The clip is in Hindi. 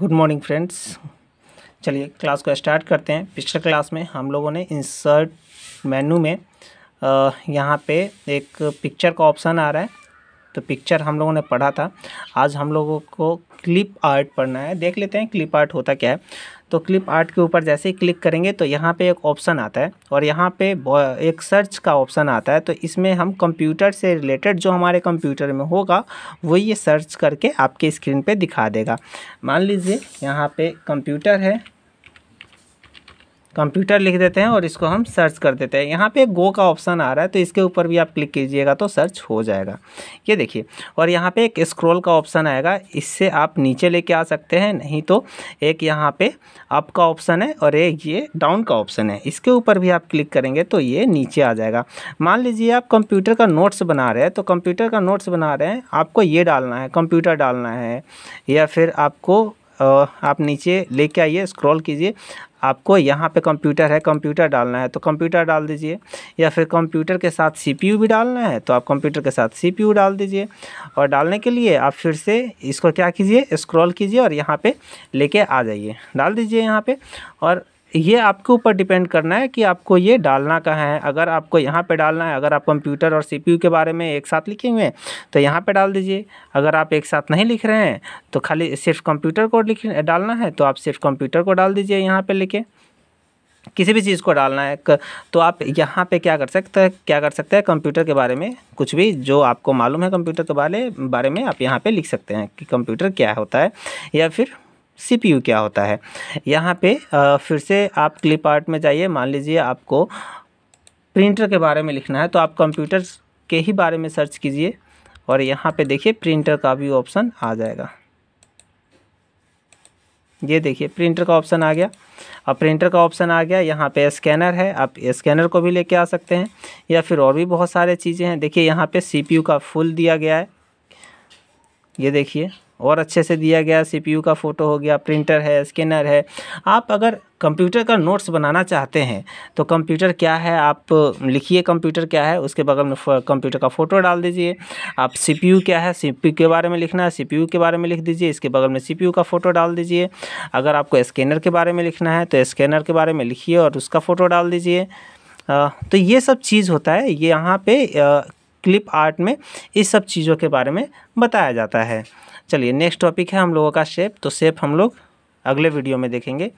गुड मॉर्निंग फ्रेंड्स चलिए क्लास को स्टार्ट करते हैं पिछले क्लास में हम लोगों ने इंसर्ट मेनू में यहाँ पे एक पिक्चर का ऑप्शन आ रहा है तो पिक्चर हम लोगों ने पढ़ा था आज हम लोगों को क्लिप आर्ट पढ़ना है देख लेते हैं क्लिप आर्ट होता क्या है तो क्लिप आर्ट के ऊपर जैसे ही क्लिक करेंगे तो यहाँ पे एक ऑप्शन आता है और यहाँ पे एक सर्च का ऑप्शन आता है तो इसमें हम कंप्यूटर से रिलेटेड जो हमारे कंप्यूटर में होगा वो ये सर्च करके आपके स्क्रीन पे दिखा देगा मान लीजिए यहाँ पे कंप्यूटर है कंप्यूटर लिख देते हैं और इसको हम सर्च कर देते हैं यहाँ पे गो का ऑप्शन आ रहा है तो इसके ऊपर भी आप क्लिक कीजिएगा तो सर्च हो जाएगा ये देखिए और यहाँ पे एक स्क्रॉल का ऑप्शन आएगा इससे आप नीचे लेके आ सकते हैं नहीं तो एक यहाँ पे अप का ऑप्शन है और एक ये डाउन का ऑप्शन है इसके ऊपर भी आप क्लिक करेंगे तो ये नीचे आ जाएगा मान लीजिए आप कंप्यूटर का नोट्स बना रहे हैं तो कंप्यूटर का नोट्स बना रहे हैं आपको ये डालना है कंप्यूटर डालना है या फिर आपको आप नीचे लेके आइए स्क्रॉल कीजिए आपको यहाँ पे कंप्यूटर है कंप्यूटर डालना है तो कंप्यूटर डाल दीजिए या फिर कंप्यूटर के साथ सीपीयू भी डालना है तो आप कंप्यूटर के साथ सीपीयू डाल दीजिए और डालने के लिए आप फिर से इसको क्या कीजिए स्क्रॉल कीजिए और यहाँ पे लेके आ जाइए डाल दीजिए यहाँ पे और ये आपके ऊपर डिपेंड करना है कि आपको ये डालना कहाँ है अगर आपको यहाँ पे डालना है अगर आप कंप्यूटर और सीपीयू के बारे में एक साथ लिखे हुए हैं तो यहाँ पे डाल दीजिए अगर आप एक साथ नहीं लिख रहे हैं तो खाली सिर्फ कंप्यूटर को लिख डालना है तो आप सिर्फ कंप्यूटर को डाल दीजिए यहाँ पर लिखे किसी भी चीज़ को डालना है तो आप यहाँ पे क्या कर सकते हैं क्या कर सकते हैं कंप्यूटर के बारे में कुछ भी जो आपको मालूम है कंप्यूटर के बारे बारे में आप यहाँ पे लिख सकते हैं कि कंप्यूटर क्या होता है या फिर सीपीयू क्या होता है यहाँ पे फिर से आप क्लिप आर्ट में जाइए मान लीजिए आपको प्रिंटर के बारे में लिखना है तो आप कंप्यूटर के ही बारे में सर्च कीजिए और यहाँ पे देखिए प्रिंटर का भी ऑप्शन आ जाएगा ये देखिए प्रिंटर का ऑप्शन आ गया अब प्रिंटर का ऑप्शन आ गया यहाँ पे स्कैनर है आप स्कैनर को भी लेके आ सकते हैं या फिर और भी बहुत सारे चीज़ें हैं देखिए यहाँ पे सीपीयू का फुल दिया गया है ये देखिए और अच्छे से दिया गया सी का फ़ोटो हो गया प्रिंटर है स्कैनर है आप अगर कंप्यूटर का नोट्स बनाना चाहते हैं तो कंप्यूटर क्या है आप लिखिए कंप्यूटर क्या है उसके बगल में कंप्यूटर का फ़ोटो डाल दीजिए आप सीपीयू क्या है सीपीयू के बारे में लिखना है सीपीयू के बारे में लिख दीजिए इसके बगल में सीपीयू का फ़ोटो डाल दीजिए अगर आपको स्कैनर के बारे में लिखना है तो स्कैनर के बारे में लिखिए और उसका फ़ोटो डाल दीजिए तो ये सब चीज़ होता है ये यहाँ पे क्लिप आर्ट में इस सब चीज़ों के बारे में बताया जाता है चलिए नेक्स्ट टॉपिक है हम लोगों का शेप तो शेप हम लोग अगले वीडियो में देखेंगे